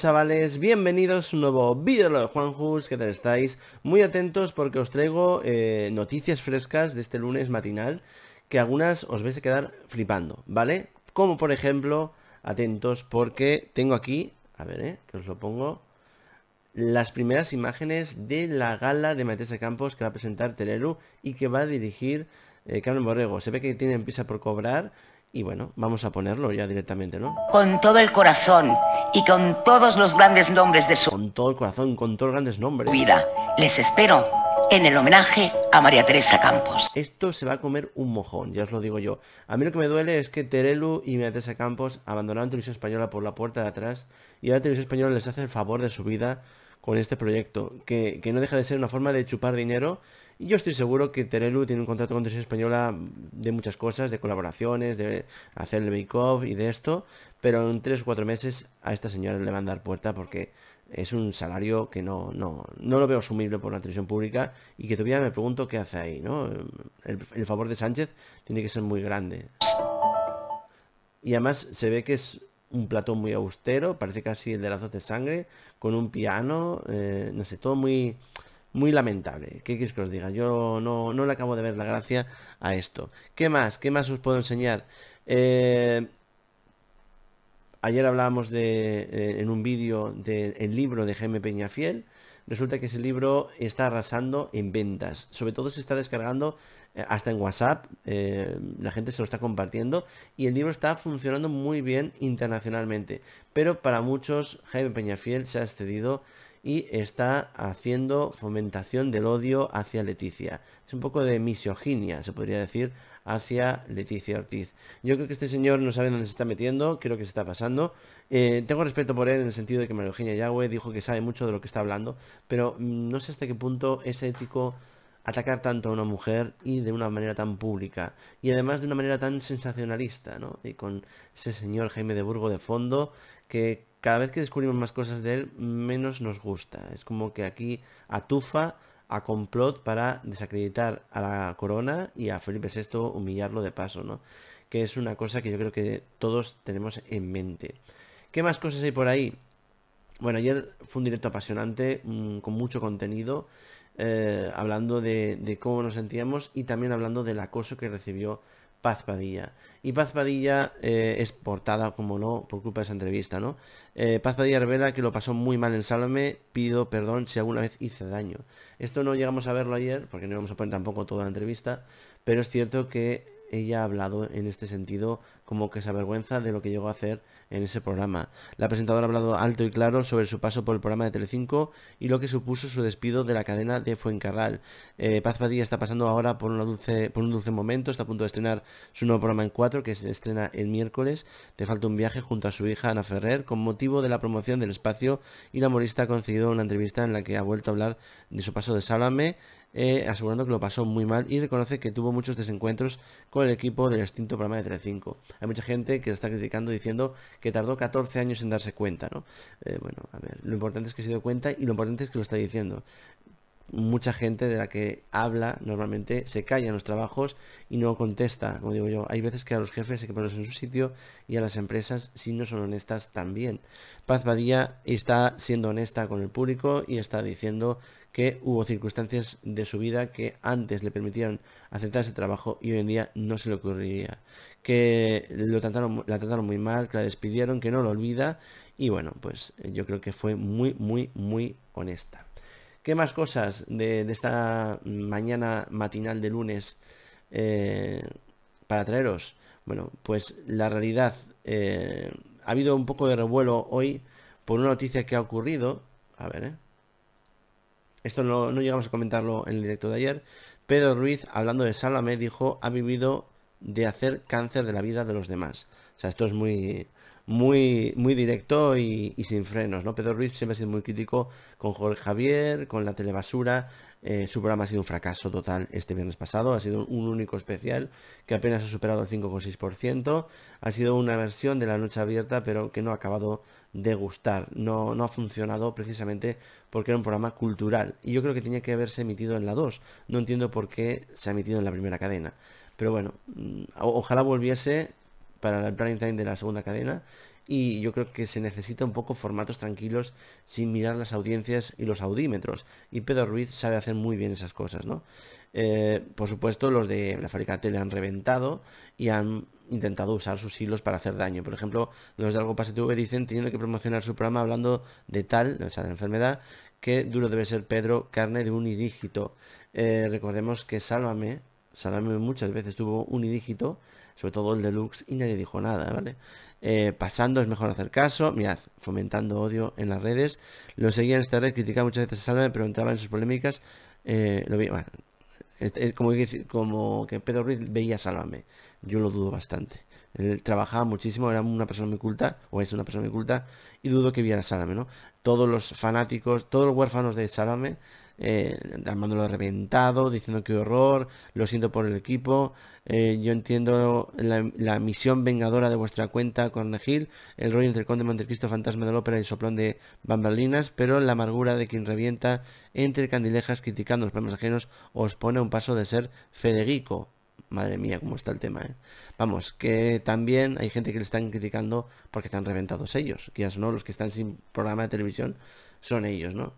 chavales, bienvenidos a un nuevo vídeo de los Juanjus, ¿qué tal estáis? Muy atentos porque os traigo eh, noticias frescas de este lunes matinal que algunas os vais a quedar flipando, ¿vale? Como por ejemplo, atentos porque tengo aquí, a ver, eh, que os lo pongo, las primeras imágenes de la gala de Matías Campos que va a presentar Teleru y que va a dirigir eh, Carmen Borrego. Se ve que tiene empieza por cobrar y bueno, vamos a ponerlo ya directamente, ¿no? Con todo el corazón y con todos los grandes nombres de su... Con todo el corazón, con todos los grandes nombres. Vida, les espero en el homenaje a María Teresa Campos. Esto se va a comer un mojón, ya os lo digo yo. A mí lo que me duele es que Terelu y María Teresa Campos abandonaron Televisión Española por la puerta de atrás y ahora Televisión Española les hace el favor de su vida con este proyecto, que, no deja de ser una forma de chupar dinero. Y yo estoy seguro que Terelu tiene un contrato con Televisión Española de muchas cosas, de colaboraciones, de hacer el bake-off y de esto, pero en tres o cuatro meses a esta señora le van a dar puerta porque es un salario que no, no, no lo veo asumible por la televisión pública y que todavía me pregunto qué hace ahí, ¿no? el favor de Sánchez tiene que ser muy grande. Y además se ve que es un platón muy austero, parece casi el de lazos de sangre, con un piano, eh, no sé, todo muy, muy lamentable. ¿Qué quieres que os diga? Yo no, no, le acabo de ver la gracia a esto. ¿Qué más? ¿Qué más os puedo enseñar? Eh, ayer hablábamos de, eh, en un vídeo del libro de Jaime Peñafiel, resulta que ese libro está arrasando en ventas. Sobre todo se está descargando eh, hasta en WhatsApp, eh, la gente se lo está compartiendo y el libro está funcionando muy bien internacionalmente. Pero para muchos, Jaime Peñafiel se ha excedido y está haciendo fomentación del odio hacia Leticia. Es un poco de misoginia, se podría decir, hacia Leticia Ortiz. Yo creo que este señor no sabe dónde se está metiendo, creo que se está pasando. Eh, tengo respeto por él en el sentido de que María Eugenia Yagüe dijo que sabe mucho de lo que está hablando, pero mm, no sé hasta qué punto es ético atacar tanto a una mujer y de una manera tan pública y además de una manera tan sensacionalista, ¿no? Y con ese señor Jaime de Burgo de fondo que cada vez que descubrimos más cosas de él menos nos gusta. Es como que aquí atufa a complot para desacreditar a la corona y a Felipe VI humillarlo de paso, ¿no? Que es una cosa que yo creo que todos tenemos en mente. ¿Qué más cosas hay por ahí? Bueno, ayer fue un directo apasionante, mm, con mucho contenido. Eh, hablando de, cómo nos sentíamos y también hablando del acoso que recibió Paz Padilla. Y Paz Padilla eh, es portada, como no, por culpa de esa entrevista, ¿no? Eh, Paz Padilla revela que lo pasó muy mal en Salome, pido perdón si alguna vez hice daño. Esto no llegamos a verlo ayer, porque no íbamos a poner tampoco toda la entrevista, pero es cierto que ella ha hablado en este sentido como que se avergüenza de lo que llegó a hacer en ese programa. La presentadora ha hablado alto y claro sobre su paso por el programa de Telecinco y lo que supuso su despido de la cadena de Fuencarral. Eh, Paz Padilla está pasando ahora por, por un dulce momento, está a punto de estrenar su nuevo programa en 4 que se estrena el miércoles. Te falta un viaje junto a su hija Ana Ferrer con motivo de la promoción del espacio y la morista ha concedido una entrevista en la que ha vuelto a hablar de su paso de Sálame eh, asegurando que lo pasó muy mal y reconoce que tuvo muchos desencuentros con el equipo del extinto programa de 35 Hay mucha gente que lo está criticando diciendo que tardó 14 años en darse cuenta, ¿no? Eh, bueno, a ver, lo importante es que se dio cuenta y lo importante es que lo está diciendo mucha gente de la que habla normalmente se calla en los trabajos y no contesta. Como digo yo, hay veces que a los jefes hay que ponerlos en su sitio y a las empresas, si no son honestas, también. Paz Badía está siendo honesta con el público y está diciendo que hubo circunstancias de su vida que antes le permitieron aceptar ese trabajo y hoy en día no se le ocurriría. Que lo la trataron muy mal, que la despidieron, que no lo olvida y bueno, pues yo creo que fue muy, muy, muy honesta. ¿Qué más cosas de, esta mañana matinal de lunes eh, para traeros? Bueno, pues la realidad, eh, ha habido un poco de revuelo hoy por una noticia que ha ocurrido. A ver, ¿eh? Esto no, llegamos a comentarlo en el directo de ayer. Pedro Ruiz, hablando de Salame, dijo, ha vivido de hacer cáncer de la vida de los demás. O sea, esto es muy, muy, muy directo y, sin frenos, ¿no? Pedro Ruiz siempre ha sido muy crítico con Jorge Javier, con la telebasura. Eh, su programa ha sido un fracaso total este viernes pasado. Ha sido un único especial que apenas ha superado el 5,6%. Ha sido una versión de la noche abierta, pero que no ha acabado de gustar. No, no ha funcionado precisamente porque era un programa cultural. Y yo creo que tenía que haberse emitido en la 2. No entiendo por qué se ha emitido en la primera cadena. Pero bueno, mm, ojalá volviese para el prime time de la segunda cadena y yo creo que se necesita un poco formatos tranquilos sin mirar las audiencias y los audímetros. Y Pedro Ruiz sabe hacer muy bien esas cosas, ¿no? Eh, por supuesto, los de la fábrica tele han reventado y han intentado usar sus hilos para hacer daño. Por ejemplo, los de Algo Pase TV dicen, teniendo que promocionar su programa hablando de tal, o sea, de enfermedad, que duro debe ser Pedro, carne de un Eh, recordemos que Sálvame, Sálvame muchas veces tuvo un unidígito sobre todo el deluxe, y nadie dijo nada, ¿vale? Eh, pasando, es mejor hacer caso, mirad, fomentando odio en las redes, lo seguía en esta red, criticaba muchas veces a Salame pero entraba en sus polémicas, eh, lo vi, es, como, que, como que Pedro Ruiz veía Salame yo lo dudo bastante. Él trabajaba muchísimo, era una persona muy culta, o es una persona muy culta, y dudo que viera Salame ¿no? Todos los fanáticos, todos los huérfanos de Salame eh, armándolo reventado, diciendo que horror, lo siento por el equipo, eh, yo entiendo la, misión vengadora de vuestra cuenta con Negil, el rollo entre el conde Montecristo, fantasma de la ópera y soplón de bambalinas, pero la amargura de quien revienta entre candilejas criticando los problemas ajenos os pone a un paso de ser Federico. Madre mía, cómo está el tema, eh. Vamos, que también hay gente que le están criticando porque están reventados ellos. Quizás no, los que están sin programa de televisión son ellos, ¿no?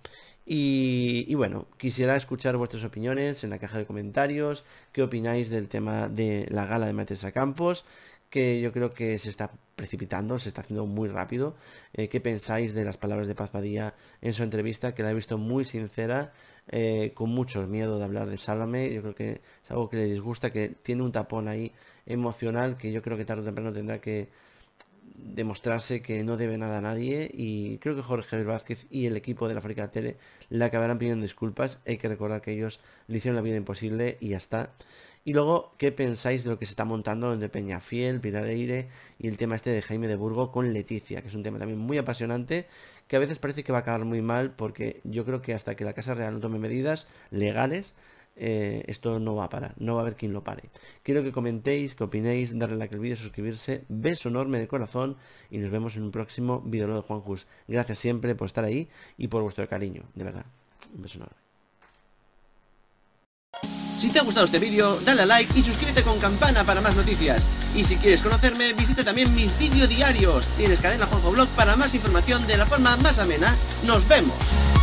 Y, bueno, quisiera escuchar vuestras opiniones en la caja de comentarios, qué opináis del tema de la gala de a Campos, que yo creo que se está precipitando, se está haciendo muy rápido, eh, qué pensáis de las palabras de Paz Badía en su entrevista, que la he visto muy sincera, eh, con mucho miedo de hablar de Sálvame, yo creo que es algo que le disgusta, que tiene un tapón ahí emocional que yo creo que tarde o temprano tendrá que demostrarse que no debe nada a nadie y creo que Jorge Vázquez y el equipo de la Fábrica Tele le acabarán pidiendo disculpas. Hay que recordar que ellos le hicieron la vida imposible y ya está. Y luego, ¿qué pensáis de lo que se está montando entre Peña Fiel, Pilar Eire y el tema este de Jaime de Burgo con Leticia? Que es un tema también muy apasionante, que a veces parece que va a acabar muy mal porque yo creo que hasta que la Casa Real no tome medidas legales, eh, esto no va a parar, no va a haber quien lo pare. Quiero que comentéis, que opinéis, darle like al vídeo, suscribirse, beso enorme de corazón y nos vemos en un próximo vídeo de Juan Jus. Gracias siempre por estar ahí y por vuestro cariño, de verdad. Un beso enorme. Si te ha gustado este vídeo, dale a like y suscríbete con campana para más noticias. Y si quieres conocerme, visita también mis vídeos diarios. Tienes cadena Juanjo Blog para más información de la forma más amena. ¡Nos vemos!